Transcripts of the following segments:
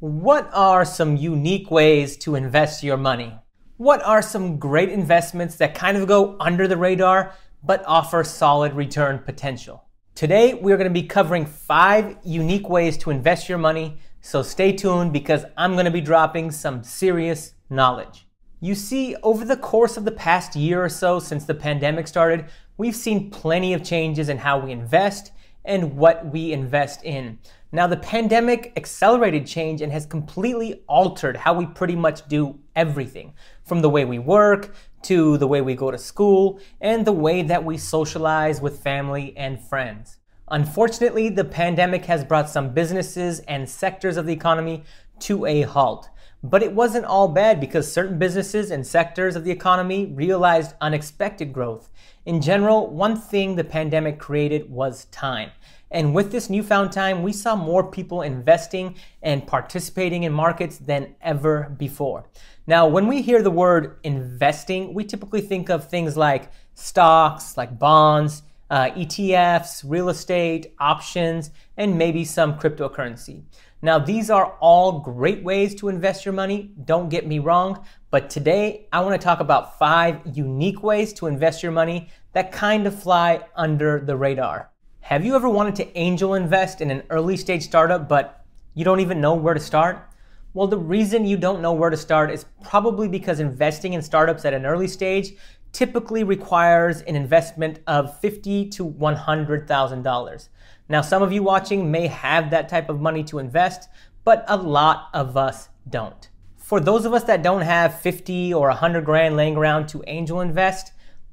What are some unique ways to invest your money? What are some great investments that kind of go under the radar but offer solid return potential? Today, we're going to be covering five unique ways to invest your money, so stay tuned because I'm going to be dropping some serious knowledge. You see, over the course of the past year or so since the pandemic started, we've seen plenty of changes in how we invest and what we invest in. Now, the pandemic accelerated change and has completely altered how we pretty much do everything from the way we work to the way we go to school and the way that we socialize with family and friends. Unfortunately, the pandemic has brought some businesses and sectors of the economy to a halt. But it wasn't all bad because certain businesses and sectors of the economy realized unexpected growth. In general, one thing the pandemic created was time. And with this newfound time, we saw more people investing and participating in markets than ever before. Now, when we hear the word investing, we typically think of things like stocks, like bonds, uh, ETFs, real estate, options, and maybe some cryptocurrency. Now, these are all great ways to invest your money, don't get me wrong, but today I want to talk about five unique ways to invest your money that kind of fly under the radar. Have you ever wanted to angel invest in an early stage startup, but you don't even know where to start? Well, the reason you don't know where to start is probably because investing in startups at an early stage typically requires an investment of fifty to one hundred thousand dollars. Now, some of you watching may have that type of money to invest, but a lot of us don't. For those of us that don't have 50 or 100 grand laying around to angel invest,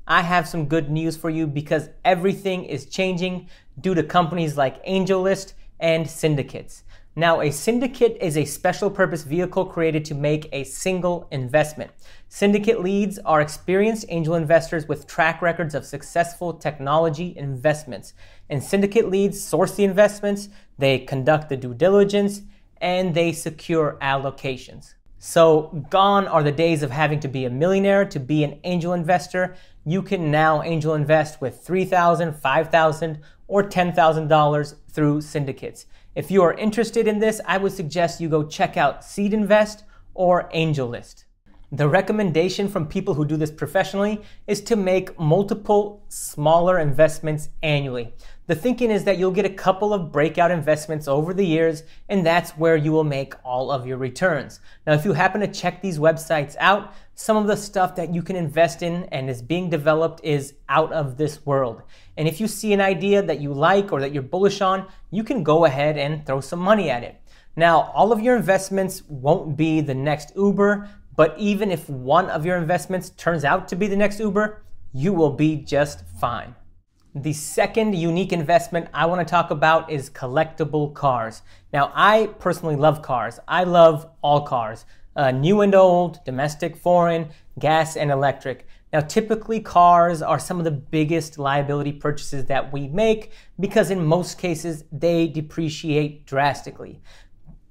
I have some good news for you because everything is changing due to companies like AngelList and syndicates. Now, a syndicate is a special purpose vehicle created to make a single investment. Syndicate leads are experienced angel investors with track records of successful technology investments. And syndicate leads source the investments, they conduct the due diligence, and they secure allocations. So, gone are the days of having to be a millionaire to be an angel investor. You can now angel invest with $3,000, $5,000, or $10,000 through syndicates. If you are interested in this, I would suggest you go check out Seed Invest or AngelList. The recommendation from people who do this professionally is to make multiple smaller investments annually. The thinking is that you'll get a couple of breakout investments over the years, and that's where you will make all of your returns. Now, if you happen to check these websites out, some of the stuff that you can invest in and is being developed is out of this world. And if you see an idea that you like or that you're bullish on, you can go ahead and throw some money at it. Now, all of your investments won't be the next Uber, but even if one of your investments turns out to be the next Uber, you will be just fine. The second unique investment I want to talk about is collectible cars. Now, I personally love cars. I love all cars, uh, new and old, domestic, foreign, gas, and electric. Now, typically, cars are some of the biggest liability purchases that we make because, in most cases, they depreciate drastically.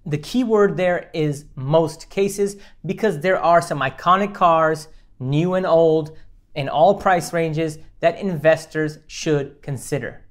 The key word there is most cases because there are some iconic cars, new and old, in all price ranges that investors should consider.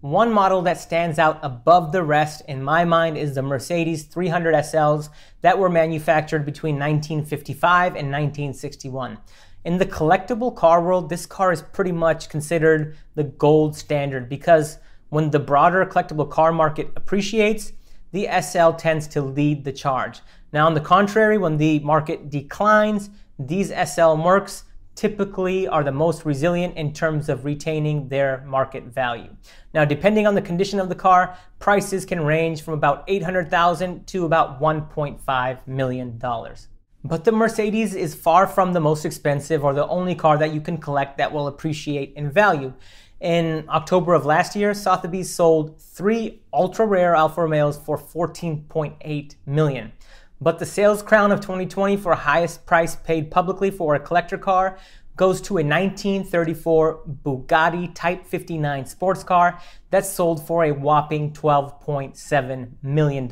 One model that stands out above the rest in my mind is the Mercedes 300 SLs that were manufactured between 1955 and 1961. In the collectible car world, this car is pretty much considered the gold standard because when the broader collectible car market appreciates, the SL tends to lead the charge. Now, on the contrary, when the market declines, these SL marks typically are the most resilient in terms of retaining their market value. Now, depending on the condition of the car, prices can range from about 800,000 dollars to about 1.5 million dollars. But the Mercedes is far from the most expensive or the only car that you can collect that will appreciate in value. In October of last year, Sotheby's sold three ultra rare Alfa Romeos for 14.8 million. But the sales crown of 2020 for highest price paid publicly for a collector car goes to a 1934 Bugatti Type 59 sports car that sold for a whopping $12.7 million.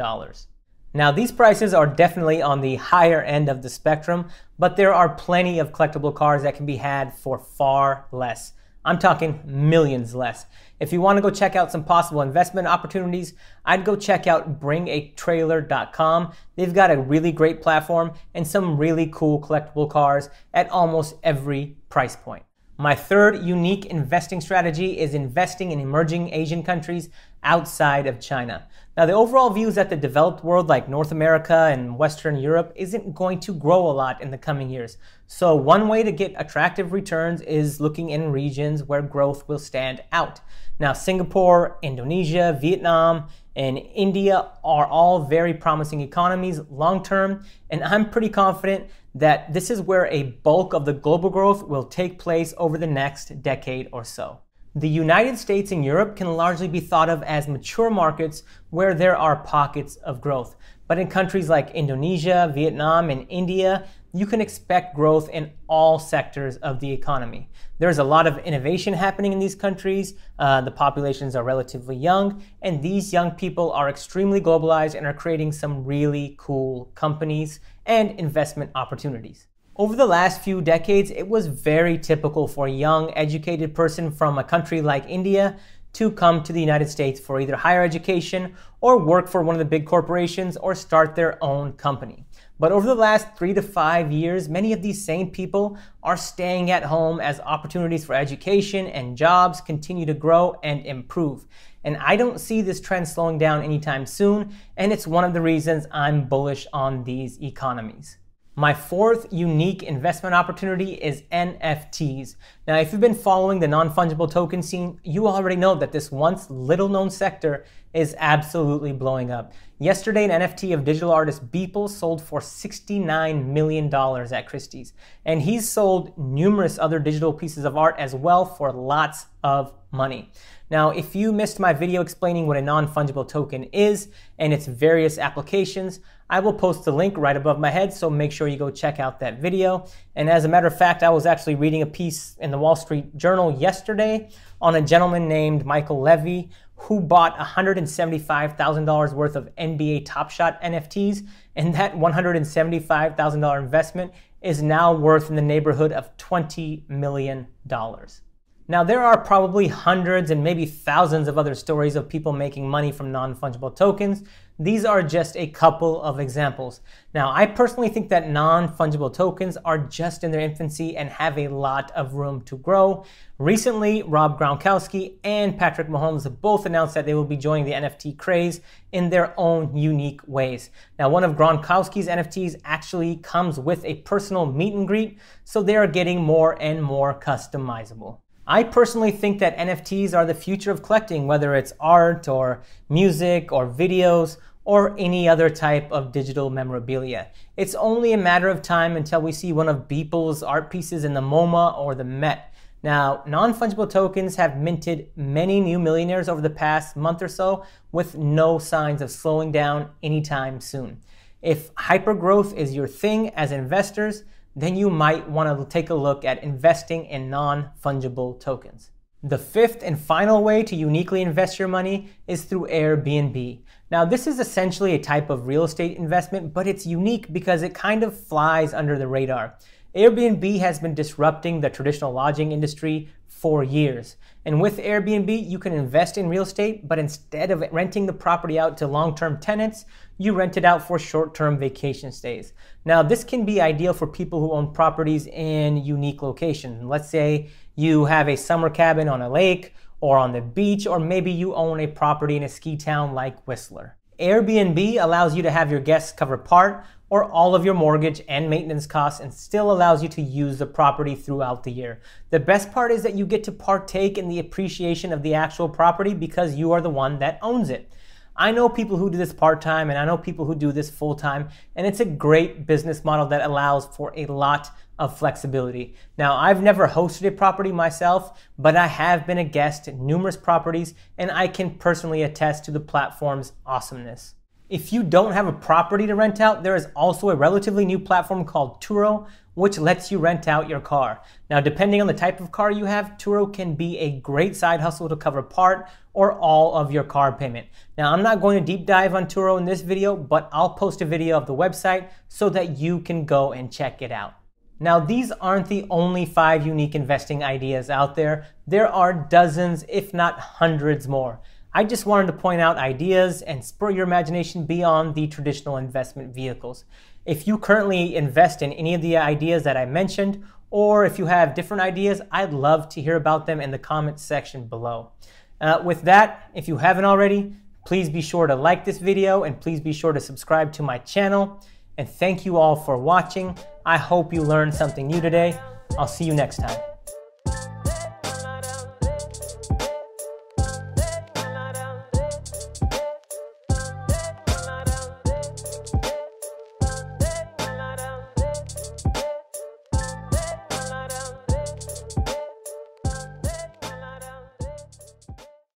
Now, these prices are definitely on the higher end of the spectrum, but there are plenty of collectible cars that can be had for far less. I'm talking millions less. If you want to go check out some possible investment opportunities, I'd go check out bringatrailer.com. They've got a really great platform and some really cool collectible cars at almost every price point. My third unique investing strategy is investing in emerging Asian countries outside of China. Now, the overall view is that the developed world, like North America and Western Europe, isn't going to grow a lot in the coming years. So, one way to get attractive returns is looking in regions where growth will stand out. Now, Singapore, Indonesia, Vietnam, and India are all very promising economies long term, and I'm pretty confident that this is where a bulk of the global growth will take place over the next decade or so. The United States and Europe can largely be thought of as mature markets where there are pockets of growth. But in countries like Indonesia, Vietnam, and India, you can expect growth in all sectors of the economy. There's a lot of innovation happening in these countries. Uh, the populations are relatively young, and these young people are extremely globalized and are creating some really cool companies and investment opportunities. Over the last few decades, it was very typical for a young, educated person from a country like India to come to the United States for either higher education or work for one of the big corporations or start their own company. But over the last three to five years, many of these same people are staying at home as opportunities for education and jobs continue to grow and improve. And I don't see this trend slowing down anytime soon, and it's one of the reasons I'm bullish on these economies. My fourth unique investment opportunity is NFTs. Now, if you've been following the non fungible token scene, you already know that this once little known sector is absolutely blowing up. Yesterday, an NFT of digital artist Beeple sold for $69 million at Christie's. And he's sold numerous other digital pieces of art as well for lots of money. Now, if you missed my video explaining what a non fungible token is and its various applications, I will post the link right above my head, so make sure you go check out that video. And as a matter of fact, I was actually reading a piece in the Wall Street Journal yesterday on a gentleman named Michael Levy who bought $175,000 worth of NBA Top Shot NFTs, and that $175,000 investment is now worth in the neighborhood of $20 million. Now, there are probably hundreds and maybe thousands of other stories of people making money from non-fungible tokens. These are just a couple of examples. Now, I personally think that non-fungible tokens are just in their infancy and have a lot of room to grow. Recently, Rob Gronkowski and Patrick Mahomes both announced that they will be joining the NFT craze in their own unique ways. Now, one of Gronkowski's NFTs actually comes with a personal meet and greet, so they are getting more and more customizable. I personally think that NFTs are the future of collecting, whether it's art or music or videos or any other type of digital memorabilia. It's only a matter of time until we see one of Beeple's art pieces in the MoMA or the Met. Now, non fungible tokens have minted many new millionaires over the past month or so with no signs of slowing down anytime soon. If hypergrowth is your thing as investors, then you might want to take a look at investing in non-fungible tokens. The fifth and final way to uniquely invest your money is through Airbnb. Now, this is essentially a type of real estate investment, but it's unique because it kind of flies under the radar. Airbnb has been disrupting the traditional lodging industry four years. And with Airbnb, you can invest in real estate, but instead of renting the property out to long term tenants, you rent it out for short term vacation stays. Now, this can be ideal for people who own properties in unique locations. Let's say you have a summer cabin on a lake or on the beach, or maybe you own a property in a ski town like Whistler. Airbnb allows you to have your guests cover part or all of your mortgage and maintenance costs and still allows you to use the property throughout the year. The best part is that you get to partake in the appreciation of the actual property because you are the one that owns it. I know people who do this part time and I know people who do this full time, and it's a great business model that allows for a lot of flexibility. Now, I've never hosted a property myself, but I have been a guest at numerous properties, and I can personally attest to the platform's awesomeness. If you don't have a property to rent out, there is also a relatively new platform called Turo, which lets you rent out your car. Now, depending on the type of car you have, Turo can be a great side hustle to cover part or all of your car payment. Now, I'm not going to deep dive on Turo in this video, but I'll post a video of the website so that you can go and check it out. Now, these aren't the only five unique investing ideas out there. There are dozens, if not hundreds more. I just wanted to point out ideas and spur your imagination beyond the traditional investment vehicles. If you currently invest in any of the ideas that I mentioned, or if you have different ideas, I'd love to hear about them in the comments section below. Uh, with that, if you haven't already, please be sure to like this video and please be sure to subscribe to my channel. And thank you all for watching. I hope you learned something new today. I'll see you next time.